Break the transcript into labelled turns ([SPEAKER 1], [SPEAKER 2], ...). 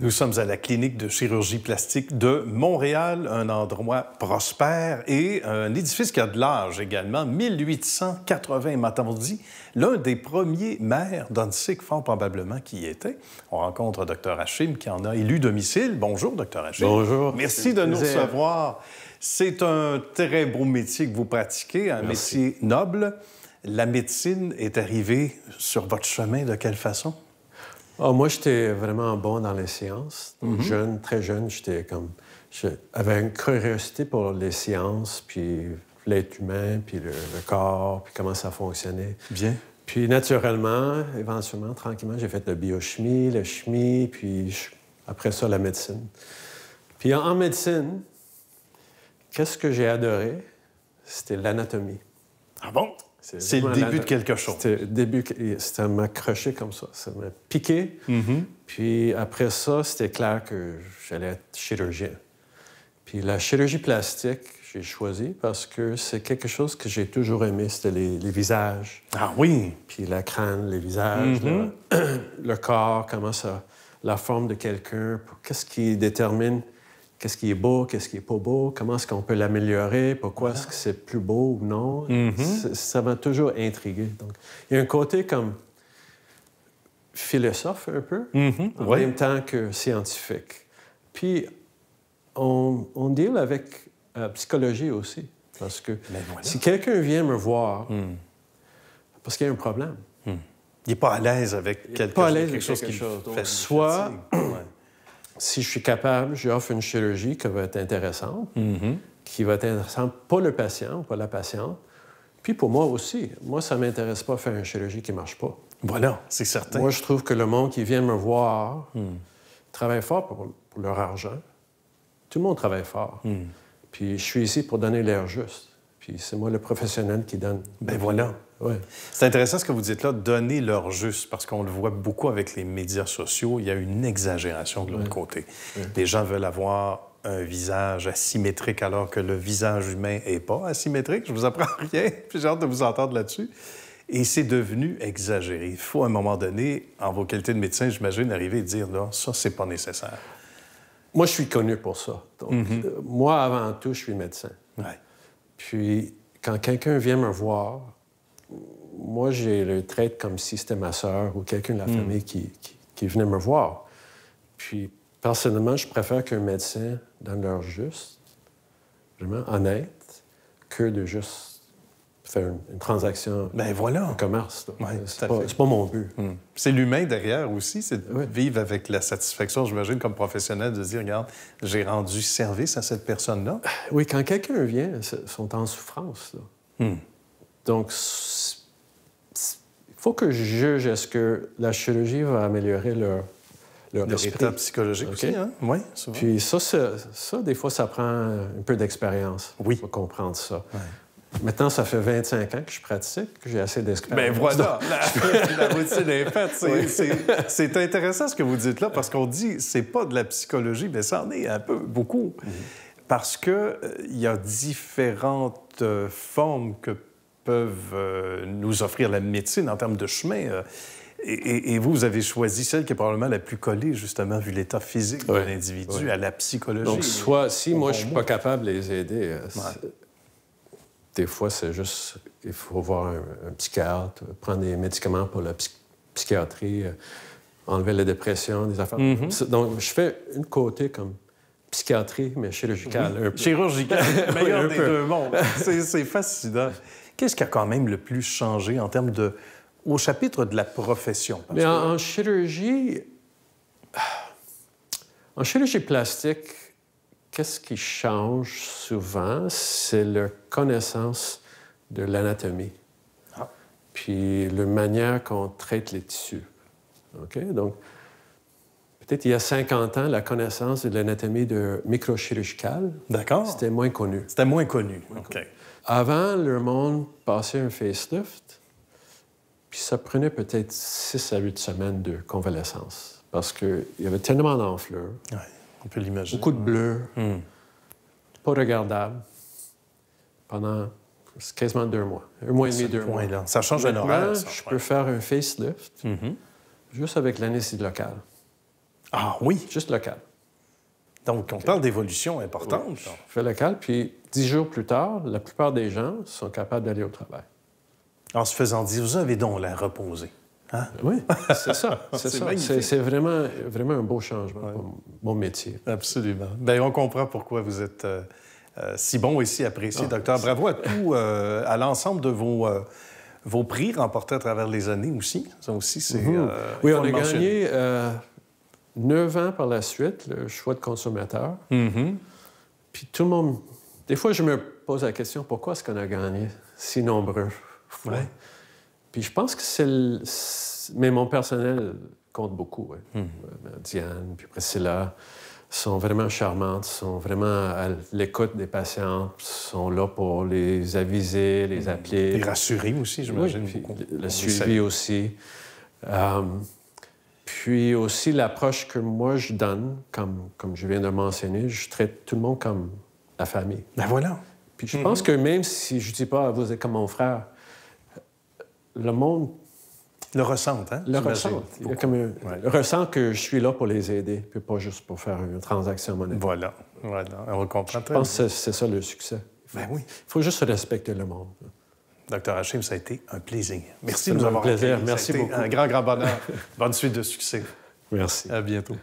[SPEAKER 1] Nous sommes à la clinique de chirurgie plastique de Montréal, un endroit prospère et un édifice qui a de l'âge également. 1880, m'a-t-on dit, l'un des premiers maires d'Ansic, fort probablement, qui y était. On rencontre docteur Hachim qui en a élu domicile. Bonjour, docteur Hachim. Bonjour. Merci de nous recevoir. C'est un très beau métier que vous pratiquez, un métier noble. La médecine est arrivée sur votre chemin de quelle façon? Ah, moi, j'étais vraiment bon dans les
[SPEAKER 2] sciences. Mhm. Jeune, très jeune, j'étais comme. J'avais une curiosité pour les sciences, puis l'être humain, puis le, corps, puis comment ça fonctionnait. Bien. Puis naturellement, éventuellement, tranquillement, j'ai fait la biochimie, la chimie, puis après ça, la médecine. Puis en, en médecine, qu'est-ce que j'ai adoré? C'était l'anatomie.
[SPEAKER 1] Ah bon? C'est le début de
[SPEAKER 2] quelque chose. C'était le début, c'était m'accrocher comme ça. Ça m'a piqué. Mm-hmm. Puis après ça, c'était clair que j'allais être chirurgien. Puis la chirurgie plastique, j'ai choisi parce que c'est quelque chose que j'ai toujours aimé. C'était les, visages. Ah oui! Puis la crâne, les visages, le, mm-hmm. le, corps, comment ça... La forme de quelqu'un, qu'est-ce qui détermine qu'est-ce qui est beau, qu'est-ce qui est pas beau, comment est-ce qu'on peut l'améliorer, pourquoi est-ce que c'est plus beau ou non. Mhm. Ça m'a toujours intrigué. Donc, il y a un côté comme philosophe un peu,
[SPEAKER 1] mhm, en même
[SPEAKER 2] temps que scientifique. Puis, on, on deal avec la euh, psychologie aussi. Parce que ben, si quelqu'un vient me voir, hmm. parce qu'il y a un problème. Hmm. Il n'est pas à l'aise avec quelque, quelque, chose, quelque chose qui fait. Soit si je suis capable, offre une chirurgie qui va être intéressante, mhm. qui va être intéressante pour le patient, pour la patiente, puis pour moi aussi. Moi, ça ne m'intéresse pas faire une chirurgie qui ne marche pas. Voilà, c'est certain. Moi, je trouve que le monde qui vient me voir hmm. travaille fort pour, leur argent. Tout le monde travaille fort. Hmm. Puis je suis ici pour
[SPEAKER 1] donner l'air juste. Puis c'est moi le professionnel qui donne. Ben voilà. C'est intéressant ce que vous dites là, donner leur juste, parce qu'on le voit beaucoup avec les médias sociaux, il y a une exagération de l'autre côté. Les gens veulent avoir un visage asymétrique alors que le visage humain n'est pas asymétrique. Je vous apprends rien, puis j'ai hâte de vous entendre là-dessus. Et c'est devenu exagéré. Il faut à un moment donné, en vos qualités de médecin, j'imagine, arriver et dire non, ça, c'est pas nécessaire. Moi, je suis connu pour ça. Donc, mhm. euh, moi, avant tout, je suis médecin.
[SPEAKER 2] Puis, quand quelqu'un vient me voir, moi, j'ai le traite comme si c'était ma sœur ou quelqu'un de la hmm. famille qui, venait me voir. Puis, personnellement, je préfère qu'un médecin donne leur juste, vraiment honnête, que de juste faire une, transaction Mais ben, voilà. en commerce.
[SPEAKER 1] c'est pas, mon but. Hmm. C'est l'humain derrière aussi, c'est de vivre avec la satisfaction, j'imagine, comme professionnel, de dire, regarde, j'ai rendu service à cette personne-là.
[SPEAKER 2] Oui, quand quelqu'un vient, ils sont en souffrance.
[SPEAKER 1] Là. Hmm. Donc,
[SPEAKER 2] il faut que je juge est-ce que la chirurgie va améliorer leur, leur, leur état psychologique aussi, hein? Oui, Puis ça, ça, des fois, ça prend un peu d'expérience oui. pour comprendre ça. Maintenant, ça fait 25 ans que je pratique, que j'ai assez d'expérience. Mais ben, voilà,
[SPEAKER 1] la, routine est faite. C'est intéressant ce que vous dites là, parce qu'on dit c'est pas de la psychologie, mais ça en est un peu beaucoup. Mhm. Parce que euh, il y a différentes euh, formes que peuvent euh, nous offrir la médecine en termes de chemin. Euh, et, vous, vous avez choisi celle qui est probablement la plus collée, justement, vu l'état physique de l'individu, à la psychologie. Donc, soit,
[SPEAKER 2] si moi, je ne suis pas capable de les aider, euh, des fois, c'est juste, il faut voir un, psychiatre, prendre des médicaments pour la psychiatrie, enlever la dépression, des affaires. Mm-hmm. Donc,
[SPEAKER 1] je fais une côté comme psychiatrie, mais chirurgicale. Chirurgicale, meilleur des deux mondes. C'est fascinant. Qu'est-ce qui a quand même le plus changé en termes de... au chapitre de la profession?
[SPEAKER 2] en, chirurgie... En chirurgie plastique, qu'est-ce qui change souvent? C'est la connaissance de l'anatomie. Ah. Puis la manière qu'on traite les tissus. OK? Donc, Peut-être il y a 50 ans, la connaissance de l'anatomie microchirurgicale, c'était moins connu. C'était moins connu. OK. Connu. Avant, le monde passait un facelift, puis ça prenait peut-être six à huit semaines de convalescence parce qu'il y avait tellement d'enflure, on peut l'imaginer. Beaucoup de bleu, hmm. pas regardable pendant quasiment deux mois, un mois et demi, deux mois. Ça change de je peux faire un facelift mhm. juste avec l'anesthésie locale. Ah oui? Juste locale. Donc, on parle d'évolution importante. Fait le calme, puis dix jours
[SPEAKER 1] plus tard, la plupart des gens sont capables d'aller au travail. En se faisant dire, vous avez donc la reposé. Hein? Oui, c'est ça. c'est vraiment, vraiment un beau changement pour mon métier. Absolument. Bien, on comprend pourquoi vous êtes euh, euh, si bon et si apprécié, ah. docteur. Bravo à tout, euh, à l'ensemble de vos vos prix remportés à travers les années aussi. Ça aussi, c'est. Mhm. oui, on a gagné.
[SPEAKER 2] Neuf ans par la suite, le choix de consommateur. Mm-hmm. Puis tout le monde. Des fois, je me pose la question pourquoi est-ce qu'on a gagné si nombreux Puis je pense que c'est. Mais mon personnel compte beaucoup. Ouais. Hein. Mm-hmm. Euh, Diane, puis Priscilla sont vraiment charmantes, sont vraiment à l'écoute des patients, sont là pour les aviser, les mm-hmm. appeler. Les rassurer aussi, j'imagine. Oui, le, suivi aussi. Euh, puis aussi l'approche que moi je donne, comme, comme je viens de mentionner, je traite tout le monde comme la famille. Ben voilà. Puis je mhm. pense que même si je dis pas, vous êtes comme mon frère, le monde...
[SPEAKER 1] Le ressent, hein? Le ressent. Il
[SPEAKER 2] comme ressent que je suis là pour les aider, puis pas juste pour faire une transaction monétaire. Voilà, voilà. On comprend Je pense que c'est ça le succès.
[SPEAKER 1] ben oui. Il faut juste respecter le monde. Docteur Hachim, ça a été un plaisir. Merci de nous avoir plaisir. Merci Un grand, grand bonheur. Bonne suite de succès. Merci. À bientôt.